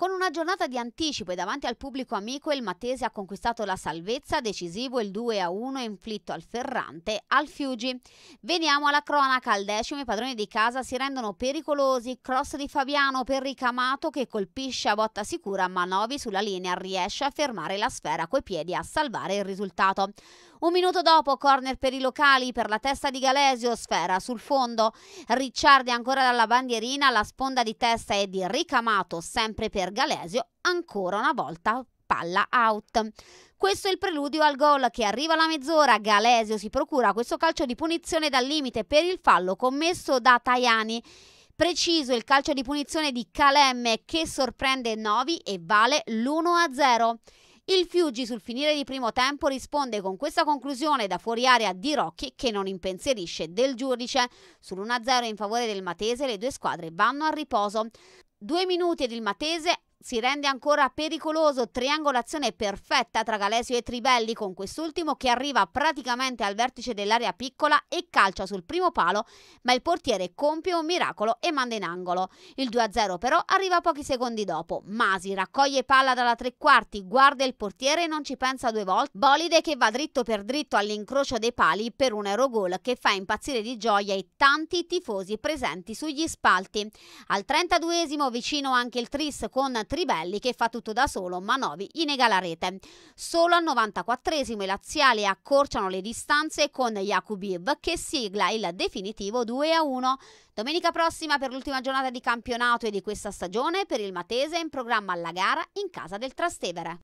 Con una giornata di anticipo e davanti al pubblico amico, il Matese ha conquistato la salvezza decisivo il 2-1 inflitto al Ferrante al Fiugi. Veniamo alla cronaca. Al decimo i padroni di casa si rendono pericolosi. Cross di Fabiano per Ricamato che colpisce a botta sicura ma Novi sulla linea riesce a fermare la sfera coi piedi e a salvare il risultato. Un minuto dopo corner per i locali per la testa di Galesio, sfera sul fondo, Ricciardi ancora dalla bandierina, la sponda di testa è di Ricamato sempre per Galesio, ancora una volta palla out. Questo è il preludio al gol che arriva alla mezz'ora. Galesio si procura questo calcio di punizione dal limite per il fallo commesso da Tajani. Preciso il calcio di punizione di Calemme che sorprende Novi e vale l'1-0. Il Fiuggi sul finire di primo tempo risponde con questa conclusione da fuori area di Rocchi che non impensierisce del giudice. Sull'1-0 in favore del Matese le due squadre vanno al riposo. Due minuti ed il Matese si rende ancora pericoloso triangolazione perfetta tra Galesio e Tribelli con quest'ultimo che arriva praticamente al vertice dell'area piccola e calcia sul primo palo ma il portiere compie un miracolo e manda in angolo il 2-0 però arriva pochi secondi dopo Masi raccoglie palla dalla tre quarti guarda il portiere e non ci pensa due volte Bolide che va dritto per dritto all'incrocio dei pali per un Eurogol che fa impazzire di gioia i tanti tifosi presenti sugli spalti al 32esimo vicino anche il Tris con Tribelli che fa tutto da solo, ma Novi gli nega la rete. Solo al 94esimo i laziali accorciano le distanze con Jakubib che sigla il definitivo 2-1. Domenica prossima per l'ultima giornata di campionato e di questa stagione per il Matese in programma alla gara in casa del Trastevere.